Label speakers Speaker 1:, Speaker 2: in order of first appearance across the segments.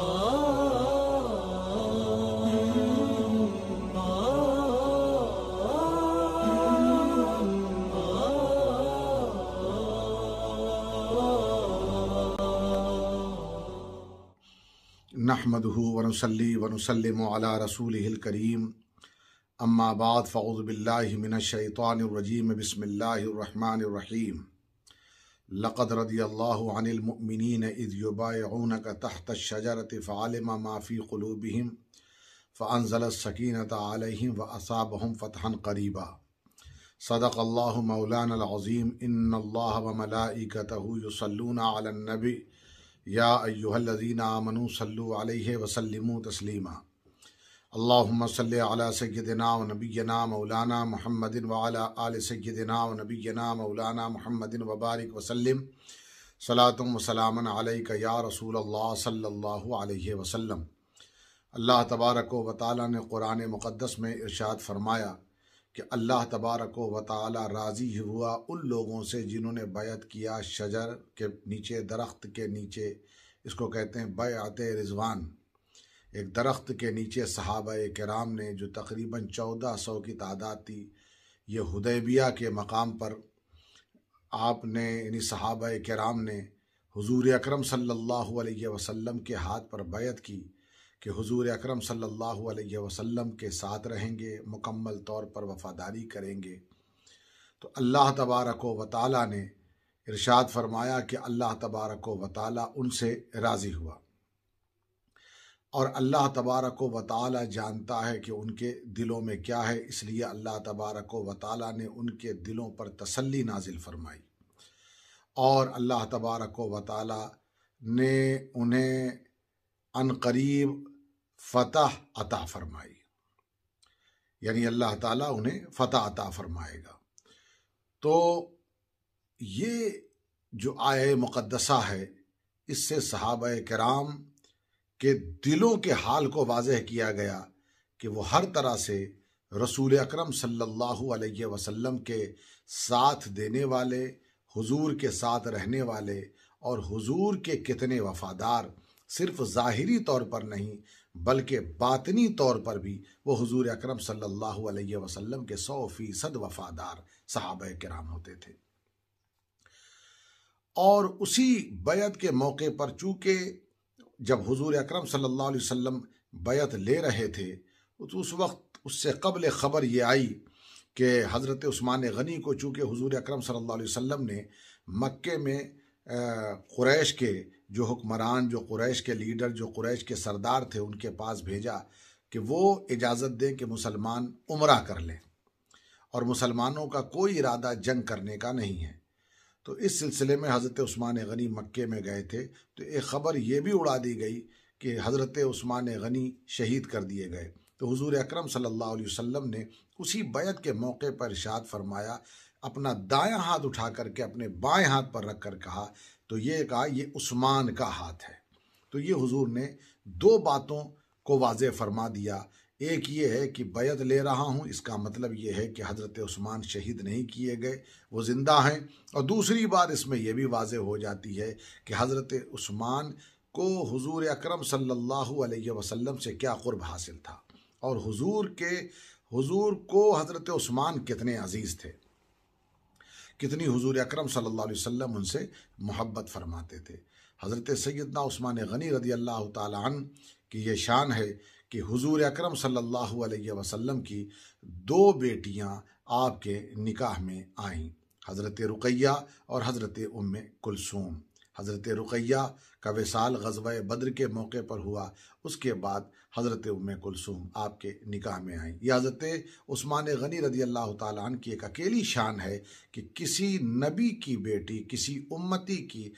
Speaker 1: نحمده ونصلي ونسلم على رسوله الكريم أما بعد فأعوذ بالله من الشيطان الرجيم بسم الله الرحمن الرحيم लक़द रदी अनिलमिन इज़युबाऊन का तहत शजरत फ़ालम माफ़ी क़लूबहम फ़ानज़ल सकीनत आलम व असाबहम फ़तहन करीबा सदक अल्लाह मौलान अज़ीम इन अल्लाह व मलाइकतहूसलून आलनबी या अयुहलजीन आमनु सल्लु अलैहि वसल्लम तस्लीमा अल्लाम सल सैदना नबीना मौलाना महमदिन वाला आल सैदना नबीना मौलाना महमदिन वबारक वसलम सलातम वसलाम आलिक या रसूल अल्लाह सल्लल्लाहु अलैहि वसल्लम अल्लाह तबारक व ताली ने कुरान मुक़दस में इरशाद फरमाया कि अल्लाह तबारक व ताली राज़ी हुआ उन लोगों से जिन्होंने बैत किया शजर के नीचे दरख्त के नीचे इसको कहते हैं बैत रिजवान एक दरख्त के नीचे सहाब कराम ने जो तकरीबन चौदह सौ की तादाद थी ये हदैबिया के मकाम पर आपने यानी सहाबा कराम ने हजूर अक्रम सम के हाथ पर बैत की कि हजूर अक्रम सल्लल्लाहु के साथ रहेंगे मुकम्मल तौर पर वफ़ादारी करेंगे तो अल्लाह तबारक व ताली ने इरशाद फरमाया कि अल्लाह तबारक व ताली उनसे राज़ी हुआ और अल्लाह तबारक व ताली जानता है कि उनके दिलों में क्या है इसलिए अल्लाह तबारक व ताली ने उनके दिलों पर तसल्ली नाजिल फरमाई और अल्लाह तबारक व ताली ने उन्हें अनकरीब फतह अता फरमाई यानी अल्लाह ताला उन्हें फतह अता फरमाएगा तो ये जो आय मुक़दसा है इससे सहाब कराम के दिलों के हाल को वाजह किया गया कि वो हर तरह से रसूल अकरम सल्लल्लाहु अलैहि वसल्लम के साथ देने वाले हुजूर के साथ रहने वाले और हुजूर के कितने वफादार सिर्फ ज़ाहरी तौर पर नहीं बल्कि बातनी तौर पर भी वो हुजूर अकरम सल्लल्लाहु अलैहि वसल्लम के सौ फीसद वफादार सहाब कराम होते थे और उसी बैत के मौके पर चूँकि जब हुजूर अकरम सल्लल्लाहु अलैहि वसल्लम बैत ले रहे थे तो उस वक्त उससे कबल ख़बर ये आई कि हज़रत ऊस्मान गनी को चूँकि हजूर अक्रम सल्लल्लाहु वम ने मक्के में क्रैश के जो हुक्मरान जो क्रैश के लीडर जो क्रैश के सरदार थे उनके पास भेजा कि वो इजाज़त दें कि मुसलमान उम्र कर लें और मुसलमानों का कोई इरादा जंग करने का नहीं है तो इस सिलसिले में हज़रत ऊस्मान गनी मक्के में गए थे तो एक ख़बर ये भी उड़ा दी गई कि हज़रत ऊस्मान गनी शहीद कर दिए गए तो हुजूर अकरम सल्लल्लाहु अलैहि वसल्लम ने उसी बैत के मौके पर इरशाद फरमाया अपना दाया हाथ उठा करके अपने बाएं हाथ पर रख कर कहा तो ये कहा ये उस्मान का हाथ है तो ये हुजूर ने दो बातों को वाज फरमा दिया एक ये है कि बैत ले रहा हूँ इसका मतलब ये है कि हज़रत उस्मान शहीद नहीं किए गए वो ज़िंदा हैं और दूसरी बात इसमें यह भी वाज हो जाती है कि हज़रत उस्मान को हुजूर अकरम सल्लल्लाहु अलैहि वसल्लम से क्या क़ुरब हासिल था और हुजूर के हुजूर को हज़रत उस्मान कितने अज़ीज़ थे कितनी हजूर अक्रम सल्लल्लाहु वसम उनसे मोहब्बत फरमाते थे हज़रत सैदना उस्मान गनी रदी अल्लाह तन की ये शान है कि हुजूर अकरम सल्लल्लाहु अलैहि वसल्लम की दो बेटियां आपके निकाह में आईं हज़रत रुकैया और हज़रत उम्मे कुलसूम हज़रत रुकैया का विसाल गजब बद्र के मौके पर हुआ उसके बाद हज़रत उम कुलसूम आपके निकाह में आई यह हज़रत उस्मान गनी रदी अल्लाह तन की एक अकेली शान है कि किसी नबी की बेटी किसी उम्मती की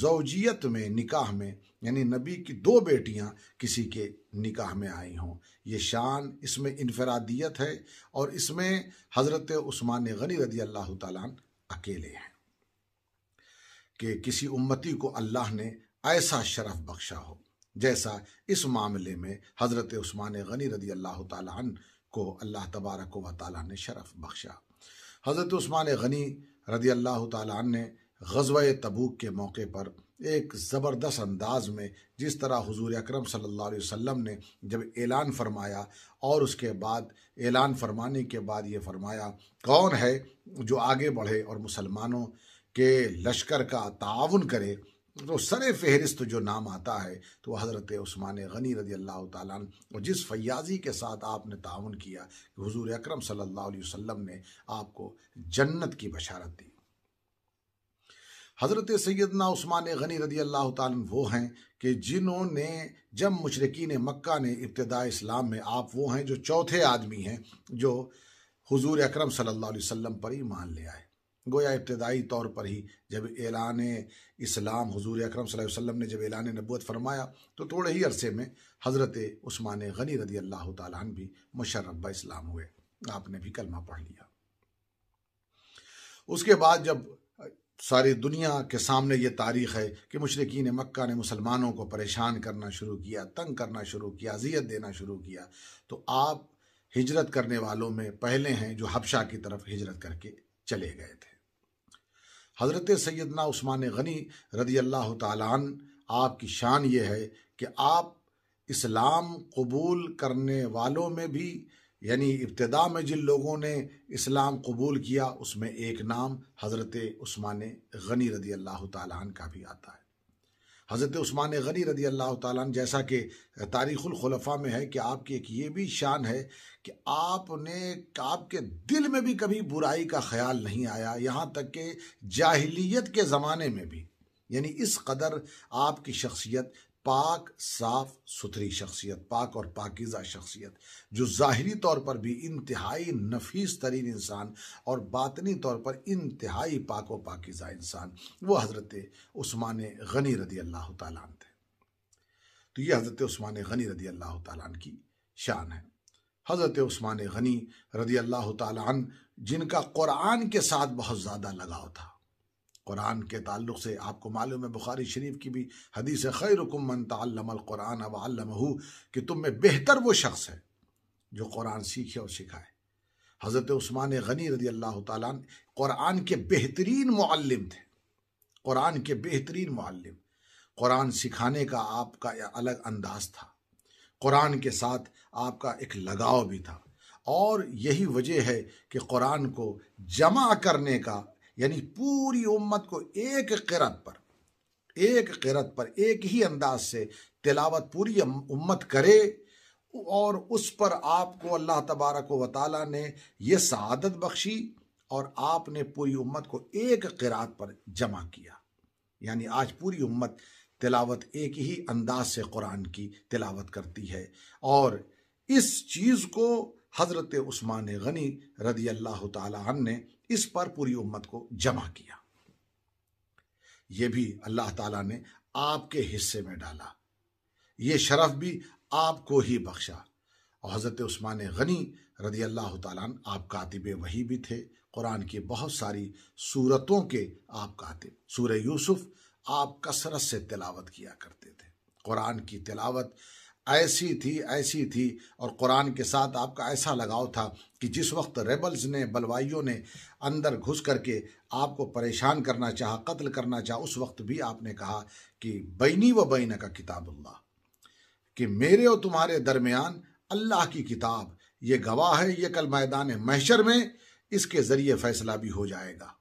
Speaker 1: जोजियत में निकाह में यानी नबी की दो बेटियां किसी के निकाह में आई हों ये शान इसमें इनफरादियत है और इसमें हज़रत उस्मान गनी रदी अल्लाह तन अकेले हैं कि किसी उम्मती को अल्लाह ने ऐसा शरफ बख्शा हो जैसा इस मामले में हज़रत उस्मान गनी रदी अल्लाह तन को अल्लाह तबारक व ताली ने शरफ बख्शा हज़रत उस्मान गनी रदी अल्लाह तन ने गजब तबूक के मौके पर एक ज़बरदस्त अंदाज में जिस तरह हजूर अक्रम सल्ला अलैहि ने जब ऐलान फरमाया और उसके बाद ऐलान फरमाने के बाद ये फरमाया कौन है जो आगे बढ़े और मुसलमानों के लश्कर का ताउन करे तो सर फहरिस्त जो नाम आता है तो हज़रत ओस्मान गनी रदी अल्लाह तन और जिस फयाजी के साथ आपने ताउन किया कि हजूर अकरम सल्ला अलैहि ने आपको जन्नत की बशारत दी हज़रत सैदना उस्मान गनी रदी अल्लाह तालन वो हैं कि जिन्होंने जब मुशरकिन मक्का ने इब्तदा इस्लाम में आप वो हैं जो चौथे आदमी हैं जो हजूर अक्रम सल्ला वसम पर ही मान लिया है गोया इब्तदाई तौर पर ही जब ऐलान इस्लाम हजूर अक्रम वसम ने जब एलान नबूत फरमाया तो थोड़े ही अरसे में हज़रत उस्मान गनी रदी अल्लाह तन भी मुशर्रब इस्लाम हुए आपने भी कलमा पढ़ लिया उसके बाद जब सारी दुनिया के सामने ये तारीख है कि मशरकिन मक्का ने मुसलमानों को परेशान करना शुरू किया तंग करना शुरू किया अजियत देना शुरू किया तो आप हिजरत करने वालों में पहले हैं जो हबशा की तरफ हिजरत करके चले गए थे हज़रत सैदना उस्मान गनी रदी अल्लाह तालान आपकी शान ये है कि आप इस्लाम कबूल करने वालों में भी यानी इब्तदा में जिन लोगों ने इस्लाम कबूल किया उसमें एक नाम हज़रत उस्मान गनी रदी अल्लाह तन का भी आता है हज़रत उस्मान गनी रदी अल्लाह ताली जैसा कि तारीख़ुलखलफा में है कि आपकी एक ये भी शान है कि आपने आपके दिल में भी कभी बुराई का ख्याल नहीं आया यहाँ तक कि जाहलीत के ज़माने में भी यानी इस कदर आपकी शख्सियत पाक साफ सुथरी शख्सियत पाक और पाकिज़ा शख्सियत जो ज़ाहरी तौर पर भी इंतहाई नफीस तरीन इंसान और बातनी तौर पर इंतहाई पाक व पाकिज़ा इंसान वो हज़रत स्मान गनी रदी अल्लाह तन थे तो ये हज़रत स्मान गनी रदी अल्लाह तन की शान है हज़रत स्मान गनी रदी अल्लाह तन जिनका क़ुरान के साथ बहुत ज़्यादा लगाव था कुरान के ताल्लुक से आपको मालूम है बुखारी शरीफ की भी हदीस है खैर मन तल्लमकुरान वालमहू कि तुम में बेहतर वो शख्स है जो कुरान सीखे और सिखाए हज़रत उस्मान गनी रजी अल्लाह तुरान के बेहतरीन मुल्म थे कुरान के बेहतरीन मालम कुरान सिखाने का आपका अलग अंदाज था कुरान के साथ आपका एक लगाव भी था और यही वजह है कि कुरान को जमा करने का यानी पूरी उम्मत को एक किरत पर एक किरत पर एक ही अंदाज से तिलावत पूरी उम्मत करे और उस पर आपको अल्लाह तबारक व ने यह शहादत बख्शी और आपने पूरी उम्मत को एक किरात पर जमा किया यानी आज पूरी उम्मत तिलावत एक ही अंदाज से कुरान की तिलावत करती है और इस चीज़ को हज़रत उस्मान गनी रदी अल्लाह तन ने इस पर पूरी उम्मत को जमा किया यह भी अल्लाह ताला ने आपके हिस्से में डाला यह शरफ भी आपको ही बख्शा और हज़रत उस्मान गनी रदी अल्लाह तालान आप कातिब वही भी थे कुरान की बहुत सारी सूरतों के आप कातिब सूर्य यूसुफ आप कसरत से तिलावत किया करते थे कुरान की तिलावत ऐसी थी ऐसी थी और कुरान के साथ आपका ऐसा लगाव था कि जिस वक्त रेबल्स ने बलवाइयों ने अंदर घुस करके आपको परेशान करना चाहा कत्ल करना चाहा उस वक्त भी आपने कहा कि बैनी व बैन का किताबुल्ला कि मेरे और तुम्हारे दरमियान अल्लाह की किताब ये गवाह है ये कल मैदान महशर में इसके ज़रिए फैसला भी हो जाएगा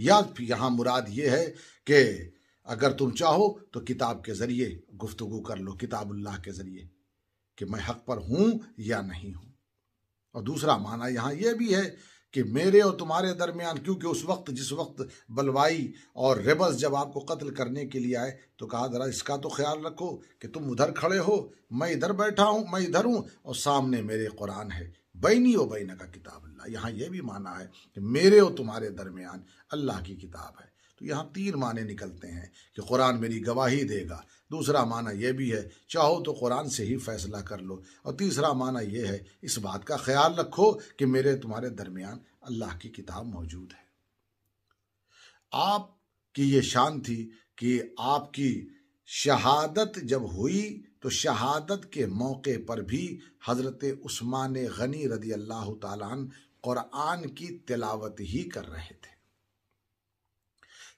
Speaker 1: या यहाँ मुराद ये है कि अगर तुम चाहो तो किताब के ज़रिए गुफ्तगु कर लो किताबुल्लाह के ज़रिए कि मैं हक पर हूँ या नहीं हूँ और दूसरा माना यहाँ यह भी है कि मेरे और तुम्हारे दरमियान क्योंकि उस वक्त जिस वक्त बलवाई और रेबस जब आपको कत्ल करने के लिए आए तो कहा ज़रा इसका तो ख्याल रखो कि तुम उधर खड़े हो मैं इधर बैठा हूँ मैं इधर हूँ और सामने मेरे कुरान है बैनी व बैना का किताब अल्लाह यहाँ यह भी माना है कि मेरे और तुम्हारे दरमियान अल्लाह की किताब है तो यहाँ तीन माने निकलते हैं कि कुरान मेरी गवाही देगा दूसरा माना यह भी है चाहो तो कुरान से ही फैसला कर लो और तीसरा माना यह है इस बात का ख्याल रखो कि मेरे तुम्हारे दरमियान अल्लाह की किताब मौजूद है आपकी ये शान थी कि आपकी शहादत जब हुई तो शहादत के मौके पर भी हज़रत उस्मान गनी रदी अल्लाह तन की तिलावत ही कर रहे थे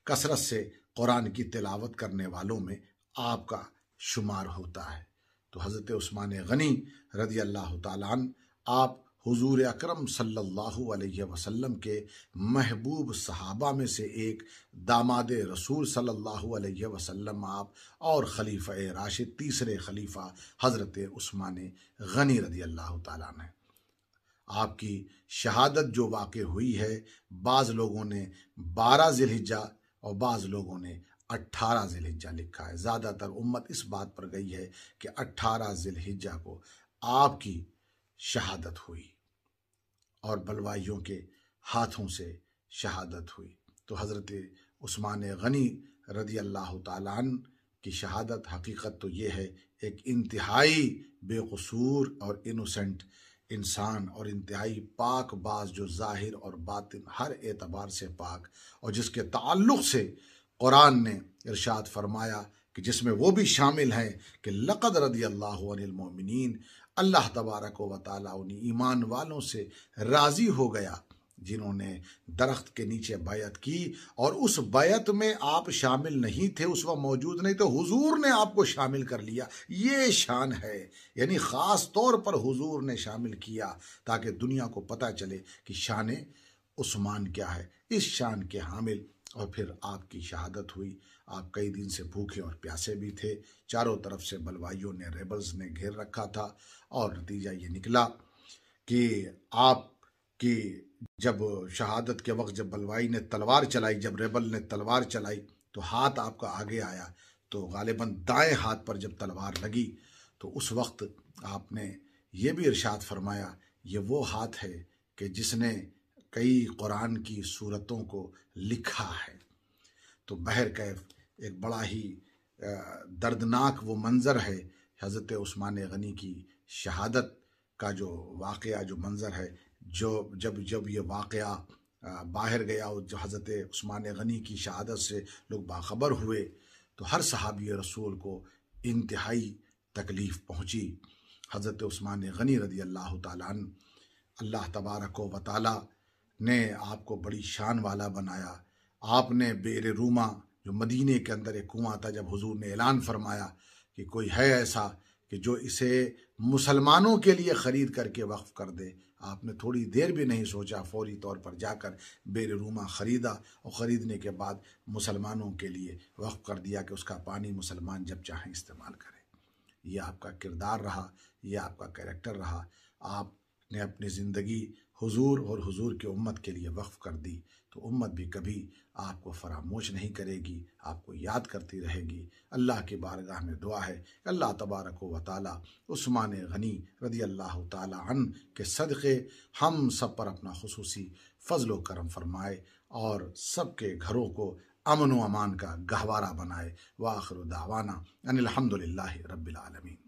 Speaker 1: कसरत से कुरान की तिलावत करने वालों में आपका शुमार होता है तो हज़रत उस्मान गनी रदी अल्लाह तालान आप हुजूर अकरम सल्लल्लाहु अलैहि वसल्लम के महबूब सहाबा में से एक दामाद रसूल सल्लल्लाहु अलैहि वसल्लम आप और खलीफ़ राशिद तीसरे खलीफा हज़रत उस्मान गनी रदी अल्लाह ताला ने आपकी शहादत जो वाक़ हुई है बाज़ लोगों ने बारह जिलहिजा और बाज़ लोगों ने अट्ठारह जिलहिजा लिखा है ज़्यादातर उम्मत इस बात पर गई है कि अट्ठारह जिलहिजा को आपकी शहादत हुई और बलवाइयों के हाथों से शहादत हुई तो हज़रत उस्मान गनी रदी अल्लाह तालान की शहादत हकीकत तो ये है एक इंतहाई बेकसूर और इनोसेंट इंसान और इंतहाई पाक बाज जो ज़ाहिर और बातिन हर एतबार से पाक और जिसके ताल्लुक़ से कुरान ने इरशाद फरमाया कि जिसमें वो भी शामिल हैं कि लक़द रदी अल्लाहमिन अल्लाह तबारक व ताली ईमान वालों से राज़ी हो गया जिन्होंने दरख्त के नीचे बायत की और उस बायत में आप शामिल नहीं थे उस वक्त मौजूद नहीं तो हुजूर ने आपको शामिल कर लिया ये शान है यानी ख़ास तौर पर हुजूर ने शामिल किया ताकि दुनिया को पता चले कि शान उस्मान क्या है इस शान के हामिल और फिर आपकी शहादत हुई आप कई दिन से भूखे और प्यासे भी थे चारों तरफ से बलवाइयों ने रेबल्स ने घेर रखा था और नतीजा ये निकला कि आप कि जब शहादत के वक्त जब बलवाई ने तलवार चलाई जब रेबल ने तलवार चलाई तो हाथ आपका आगे आया तो गालिबा दाएं हाथ पर जब तलवार लगी तो उस वक्त आपने ये भी इरशाद फरमाया ये वो हाथ है कि जिसने कई कुरान की सूरतों को लिखा है तो बहर कैफ एक बड़ा ही दर्दनाक वो मंज़र है हज़रत उस्मान गनी की शहादत का जो वाक़ जो मंज़र है जो जब जब ये वाक़ बाहर गया और जो हज़रत स्स्मान गनी की शहादत से लोग बाखबर हुए तो हर सहाबी रसूल को इंतहाई तकलीफ़ पहुँची हज़रत उस्मान गनी रदी अल्लाह तन तबारक व ताली ने आपको बड़ी शान वाला बनाया आपने बेर रूमा जो मदीने के अंदर एक कुआँ था जब हुजूर ने ऐलान फरमाया कि कोई है ऐसा कि जो इसे मुसलमानों के लिए ख़रीद करके वक्फ कर दे आपने थोड़ी देर भी नहीं सोचा फौरी तौर पर जाकर बेरुमा ख़रीदा और ख़रीदने के बाद मुसलमानों के लिए वक्फ कर दिया कि उसका पानी मुसलमान जब चाहें इस्तेमाल करें यह आपका किरदार रहा यह आपका कैरेक्टर रहा आपने अपनी ज़िंदगी हुजूर और हुजूर के उम्मत के लिए वक्फ कर दी तो उम्मत भी कभी आपको फरामोश नहीं करेगी आपको याद करती रहेगी अल्लाह के बारगाह में दुआ है अल्लाह तबारक व ताली उस्मान गनी रदी अल्लाह तन के सदक़े हम सब पर अपना खसूसी फ़जल करम फरमाए और सबके घरों को अमन व अमान का गहवारा बनाए व आखिर दावाना अनिलहमदिल्ला रबालमीन